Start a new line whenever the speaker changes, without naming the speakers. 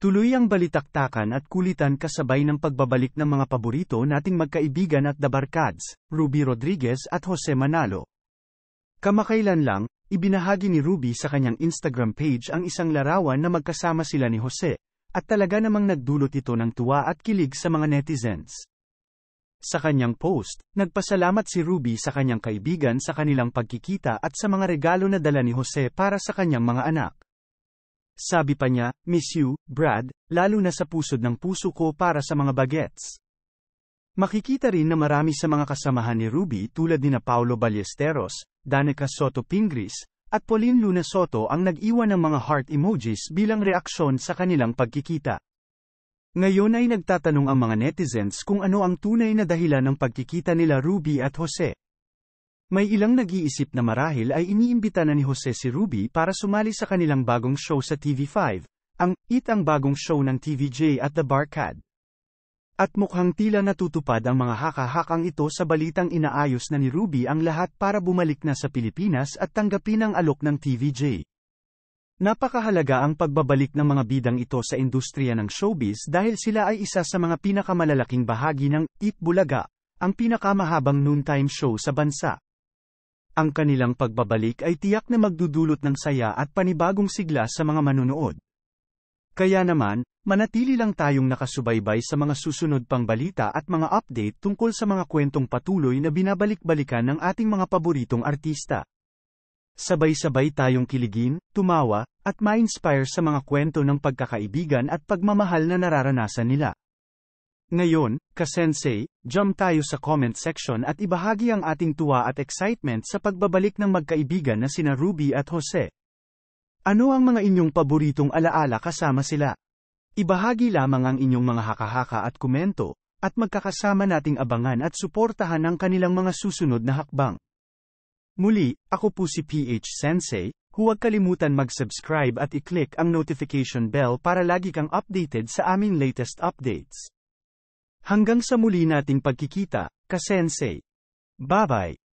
Tuloy ang balitaktakan at kulitan kasabay ng pagbabalik ng mga paborito nating magkaibigan at The Barkads, Ruby Rodriguez at Jose Manalo. Kamakailan lang, ibinahagi ni Ruby sa kanyang Instagram page ang isang larawan na magkasama sila ni Jose, at talaga namang nagdulot ito ng tuwa at kilig sa mga netizens. Sa kanyang post, nagpasalamat si Ruby sa kanyang kaibigan sa kanilang pagkikita at sa mga regalo na dala ni Jose para sa kanyang mga anak. Sabi pa niya, Miss you, Brad, lalo na sa pusod ng puso ko para sa mga bagets. Makikita rin na marami sa mga kasamahan ni Ruby tulad ni na Paulo Ballesteros, Danica Soto Pingris, at Pauline Luna Soto ang nag-iwan ng mga heart emojis bilang reaksyon sa kanilang pagkikita. Ngayon ay nagtatanong ang mga netizens kung ano ang tunay na dahilan ng pagkikita nila Ruby at Jose. May ilang nag-iisip na marahil ay iniimbita na ni Jose si Ruby para sumali sa kanilang bagong show sa TV5, ang itang bagong show ng TVJ at The Barkad. At mukhang tila natutupad ang mga hakahakang ito sa balitang inaayos na ni Ruby ang lahat para bumalik na sa Pilipinas at tanggapin ang alok ng TVJ. Napakahalaga ang pagbabalik ng mga bidang ito sa industriya ng showbiz dahil sila ay isa sa mga pinakamalalaking bahagi ng It Bulaga, ang pinakamahabang noontime show sa bansa. Ang kanilang pagbabalik ay tiyak na magdudulot ng saya at panibagong sigla sa mga manunood. Kaya naman, manatili lang tayong nakasubaybay sa mga susunod pang balita at mga update tungkol sa mga kwentong patuloy na binabalik-balikan ng ating mga paboritong artista. Sabay-sabay tayong kiligin, tumawa, at ma-inspire sa mga kwento ng pagkakaibigan at pagmamahal na nararanasan nila. Ngayon, kasensei, jump tayo sa comment section at ibahagi ang ating tuwa at excitement sa pagbabalik ng magkaibigan na sina Ruby at Jose. Ano ang mga inyong paboritong alaala kasama sila? Ibahagi lamang ang inyong mga hakahaka at komento, at magkakasama nating abangan at suportahan ang kanilang mga susunod na hakbang. Muli, ako po si PH Sensei, huwag kalimutan mag-subscribe at i-click ang notification bell para lagi kang updated sa aming latest updates. Hanggang sa muli nating pagkikita, kasensei. Bye-bye!